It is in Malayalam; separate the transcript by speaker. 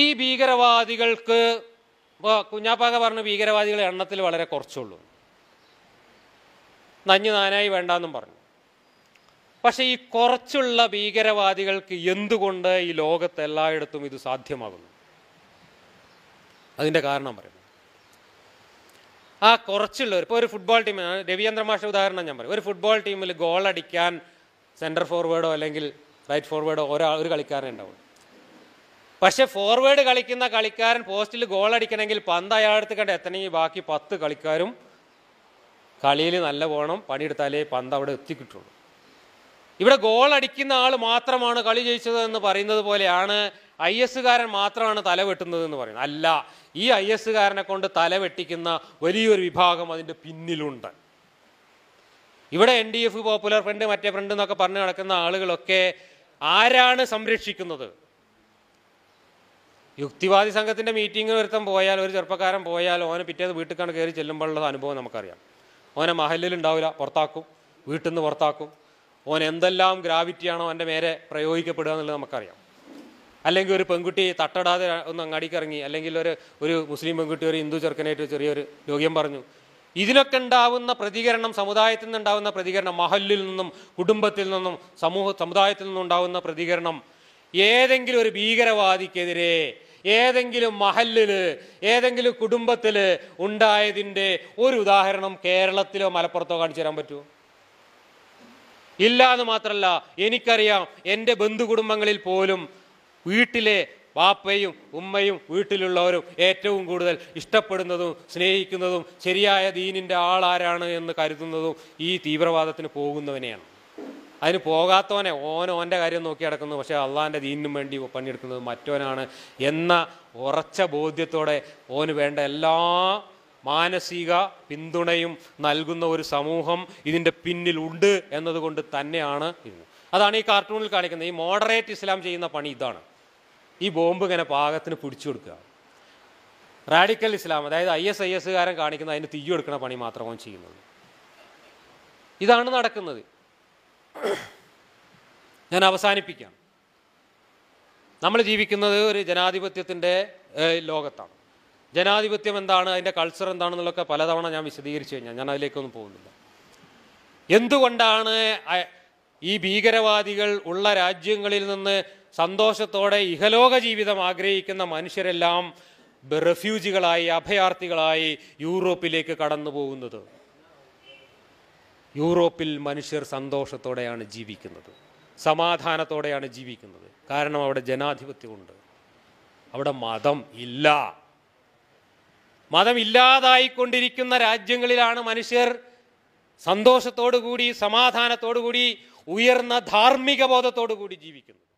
Speaker 1: ഈ ഭീകരവാദികൾക്ക് കുഞ്ഞാപ്പാക പറഞ്ഞ ഭീകരവാദികളുടെ എണ്ണത്തിൽ വളരെ കുറച്ചുള്ളൂ നഞ്ഞു നാനായി വേണ്ടെന്നും പറഞ്ഞു പക്ഷേ ഈ കുറച്ചുള്ള ഭീകരവാദികൾക്ക് എന്തുകൊണ്ട് ഈ ലോകത്ത് എല്ലായിടത്തും ഇത് സാധ്യമാകുന്നു അതിൻ്റെ കാരണം പറയുന്നു ആ കുറച്ചുള്ളവർ ഇപ്പോൾ ഒരു ഫുട്ബോൾ ടീം രവീന്ദ്ര മാഷ ഉദാഹരണം ഞാൻ പറയും ഒരു ഫുട്ബോൾ ടീമിൽ ഗോൾ അടിക്കാൻ സെൻറ്റർ ഫോർവേഡോ അല്ലെങ്കിൽ റൈറ്റ് ഫോർവേഡോ ഒരാൾ ഒരു കളിക്കാരനെ ഉണ്ടാവും പക്ഷെ ഫോർവേഡ് കളിക്കുന്ന കളിക്കാരൻ പോസ്റ്റിൽ ഗോൾ അടിക്കണമെങ്കിൽ പന്ത് അയാളടുത്ത് കണ്ട് എത്തണമെങ്കിൽ ബാക്കി പത്ത് കളിക്കാരും കളിയിൽ നല്ല പോണം പണിയെടുത്താലേ പന്ത് അവിടെ എത്തിക്കിട്ടുള്ളൂ ഇവിടെ ഗോൾ അടിക്കുന്ന ആൾ മാത്രമാണ് കളി ജയിച്ചത് എന്ന് പറയുന്നത് പോലെയാണ് ഐ എസ്സുകാരൻ മാത്രമാണ് തല വെട്ടുന്നത് എന്ന് പറയുന്നത് അല്ല ഈ ഐ എസ്സുകാരനെ കൊണ്ട് തല വെട്ടിക്കുന്ന വലിയൊരു വിഭാഗം അതിൻ്റെ പിന്നിലുണ്ട് ഇവിടെ N D F popular front മറ്റേ ഫ്രണ്ട് എന്നൊക്കെ പറഞ്ഞു നടക്കുന്ന ആളുകളൊക്കെ ആരാണ് സംരക്ഷിക്കുന്നത് യുക്തിവാദി സംഘത്തിൻ്റെ മീറ്റിംഗ് ഒരുത്തം പോയാൽ ഒരു ചെറുപ്പക്കാരൻ പോയാൽ ഓനെ പിറ്റേത് വീട്ടിൽ കണ്ട് കയറി ചെല്ലുമ്പോഴുള്ള അനുഭവം നമുക്കറിയാം ഓനെ മഹലിലുണ്ടാവില്ല പുറത്താക്കും വീട്ടിൽ നിന്ന് പുറത്താക്കും ഓൻ എന്തെല്ലാം ഗ്രാവിറ്റിയാണോ അവൻ്റെ മേരെ പ്രയോഗിക്കപ്പെടുക എന്നുള്ളത് നമുക്കറിയാം അല്ലെങ്കിൽ ഒരു പെൺകുട്ടി തട്ടടാതെ ഒന്ന് അങ്ങാടിക്ക് ഇറങ്ങി അല്ലെങ്കിൽ ഒരു ഒരു മുസ്ലിം പെൺകുട്ടി ഒരു ഹിന്ദു ചെറുക്കനായിട്ട് ചെറിയൊരു രോഗ്യം പറഞ്ഞു ഇതിനൊക്കെ ഉണ്ടാവുന്ന പ്രതികരണം സമുദായത്തിൽ നിന്നുണ്ടാവുന്ന പ്രതികരണം മഹലിൽ നിന്നും കുടുംബത്തിൽ നിന്നും സമൂഹ സമുദായത്തിൽ നിന്നും ഉണ്ടാവുന്ന പ്രതികരണം ഏതെങ്കിലും ഒരു ഭീകരവാദിക്കെതിരെ ഏതെങ്കിലും മഹല്ലില് ഏതെങ്കിലും കുടുംബത്തിൽ ഉണ്ടായതിൻ്റെ ഒരു ഉദാഹരണം കേരളത്തിലോ മലപ്പുറത്തോ കാണിച്ചു തരാൻ പറ്റുമോ ഇല്ല എന്ന് മാത്രമല്ല എനിക്കറിയാം എൻ്റെ ബന്ധു കുടുംബങ്ങളിൽ പോലും വീട്ടിലെ വാപ്പയും ഉമ്മയും വീട്ടിലുള്ളവരും ഏറ്റവും കൂടുതൽ ഇഷ്ടപ്പെടുന്നതും സ്നേഹിക്കുന്നതും ശരിയായ ദീനിൻ്റെ ആളാരാണ് എന്ന് കരുതുന്നതും ഈ തീവ്രവാദത്തിന് പോകുന്നവനെയാണ് അതിന് പോകാത്തവനെ ഓനെ ഓൻ്റെ കാര്യം നോക്കി നടക്കുന്നു പക്ഷേ അള്ളാഹാൻ്റെ ദീനിനും വേണ്ടി പണിയെടുക്കുന്നത് മറ്റോനാണ് എന്ന ഉറച്ച ബോധ്യത്തോടെ ഓന് വേണ്ട എല്ലാ മാനസിക പിന്തുണയും നൽകുന്ന ഒരു സമൂഹം ഇതിൻ്റെ പിന്നിലുണ്ട് എന്നതുകൊണ്ട് തന്നെയാണ് ഇരുന്നു അതാണ് ഈ കാർട്ടൂണിൽ കാണിക്കുന്നത് ഈ മോഡറേറ്റ് ഇസ്ലാം ചെയ്യുന്ന പണി ഇതാണ് ഈ ബോംബ് ഇങ്ങനെ പാകത്തിന് പിടിച്ചു കൊടുക്കുക റാഡിക്കൽ ഇസ്ലാം അതായത് ഐ എസ് ഐ എസ്സുകാരൻ കാണിക്കുന്നത് അതിന് തീയ്യെടുക്കുന്ന പണി മാത്രമാണ് ചെയ്യുന്നത് ഇതാണ് നടക്കുന്നത് ഞാൻ അവസാനിപ്പിക്കാം നമ്മൾ ജീവിക്കുന്നത് ഒരു ജനാധിപത്യത്തിൻ്റെ ലോകത്താണ് ജനാധിപത്യം എന്താണ് അതിൻ്റെ കൾച്ചർ എന്താണെന്നുള്ളതൊക്കെ പലതവണ ഞാൻ വിശദീകരിച്ചു കഴിഞ്ഞാൽ ഞാൻ അതിലേക്കൊന്നും പോകുന്നില്ല എന്തുകൊണ്ടാണ് ഈ ഭീകരവാദികൾ ഉള്ള രാജ്യങ്ങളിൽ നിന്ന് സന്തോഷത്തോടെ ഇഹലോക ജീവിതം ആഗ്രഹിക്കുന്ന മനുഷ്യരെല്ലാം റെഫ്യൂജികളായി അഭയാർത്ഥികളായി യൂറോപ്പിലേക്ക് കടന്നു പോകുന്നത് യൂറോപ്പിൽ മനുഷ്യർ സന്തോഷത്തോടെയാണ് ജീവിക്കുന്നത് സമാധാനത്തോടെയാണ് ജീവിക്കുന്നത് കാരണം അവിടെ ജനാധിപത്യമുണ്ട് അവിടെ മതം ഇല്ല മതം ഇല്ലാതായിക്കൊണ്ടിരിക്കുന്ന രാജ്യങ്ങളിലാണ് മനുഷ്യർ സന്തോഷത്തോടുകൂടി സമാധാനത്തോടുകൂടി ഉയർന്ന ധാർമ്മിക ബോധത്തോടുകൂടി ജീവിക്കുന്നത്